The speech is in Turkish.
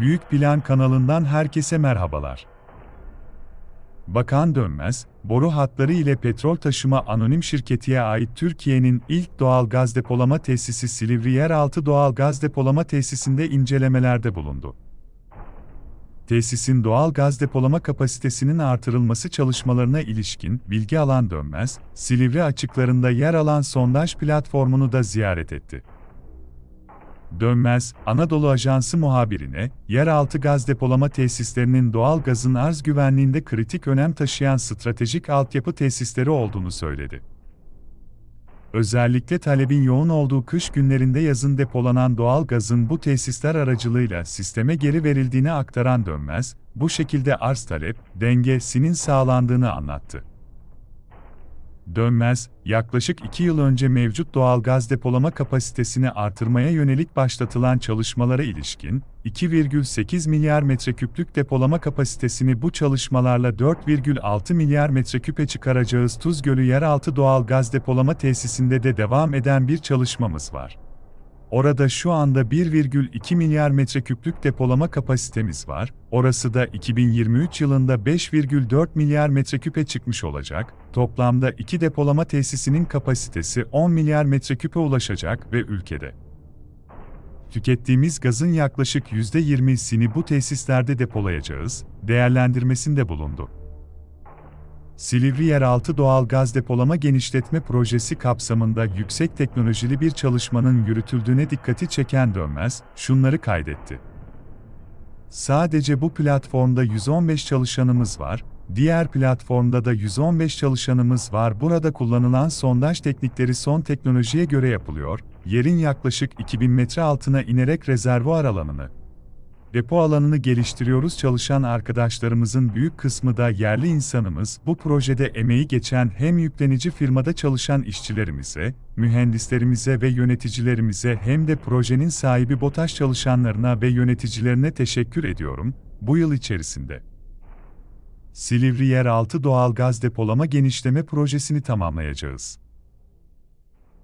Büyük Plan kanalından herkese merhabalar. Bakan Dönmez, boru hatları ile petrol taşıma anonim şirketiye ait Türkiye'nin ilk doğal gaz depolama tesisi Silivri Yeraltı Doğal Gaz Depolama Tesisinde incelemelerde bulundu. Tesisin doğal gaz depolama kapasitesinin artırılması çalışmalarına ilişkin bilgi alan Dönmez, Silivri açıklarında yer alan sondaj platformunu da ziyaret etti. Dönmez, Anadolu Ajansı muhabirine, yeraltı gaz depolama tesislerinin doğal gazın arz güvenliğinde kritik önem taşıyan stratejik altyapı tesisleri olduğunu söyledi. Özellikle talebin yoğun olduğu kış günlerinde yazın depolanan doğal gazın bu tesisler aracılığıyla sisteme geri verildiğini aktaran Dönmez, bu şekilde arz talep dengesinin sağlandığını anlattı. Dönmez, yaklaşık 2 yıl önce mevcut doğal gaz depolama kapasitesini artırmaya yönelik başlatılan çalışmalara ilişkin, 2,8 milyar metreküplük depolama kapasitesini bu çalışmalarla 4,6 milyar metreküpe çıkaracağız. Tuz Gölü Yeraltı Doğal Gaz Depolama Tesisinde de devam eden bir çalışmamız var. Orada şu anda 1,2 milyar metreküplük depolama kapasitemiz var. Orası da 2023 yılında 5,4 milyar metreküpe çıkmış olacak. Toplamda iki depolama tesisinin kapasitesi 10 milyar metreküpe ulaşacak ve ülkede tükettiğimiz gazın yaklaşık %20'sini bu tesislerde depolayacağız, değerlendirmesinde bulundu. Silivri Yeraltı Doğal Gaz Depolama Genişletme Projesi kapsamında yüksek teknolojili bir çalışmanın yürütüldüğüne dikkati çeken Dönmez, şunları kaydetti. Sadece bu platformda 115 çalışanımız var, diğer platformda da 115 çalışanımız var. Burada kullanılan sondaj teknikleri son teknolojiye göre yapılıyor, yerin yaklaşık 2000 metre altına inerek rezervuar alanını, depo alanını geliştiriyoruz çalışan arkadaşlarımızın büyük kısmı da yerli insanımız. Bu projede emeği geçen hem yüklenici firmada çalışan işçilerimize, mühendislerimize ve yöneticilerimize hem de projenin sahibi BOTAŞ çalışanlarına ve yöneticilerine teşekkür ediyorum. Bu yıl içerisinde Silivri Yeraltı Doğalgaz Depolama Genişleme Projesini tamamlayacağız